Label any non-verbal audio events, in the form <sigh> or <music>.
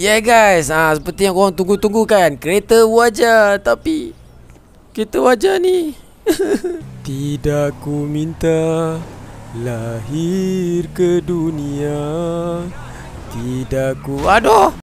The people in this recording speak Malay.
Yeah guys, ah ha, seperti yang korang tunggu-tunggu kan Kereta wajah tapi Kereta wajah ni <laughs> Tidak ku minta Lahir ke dunia Tidak ku Aduh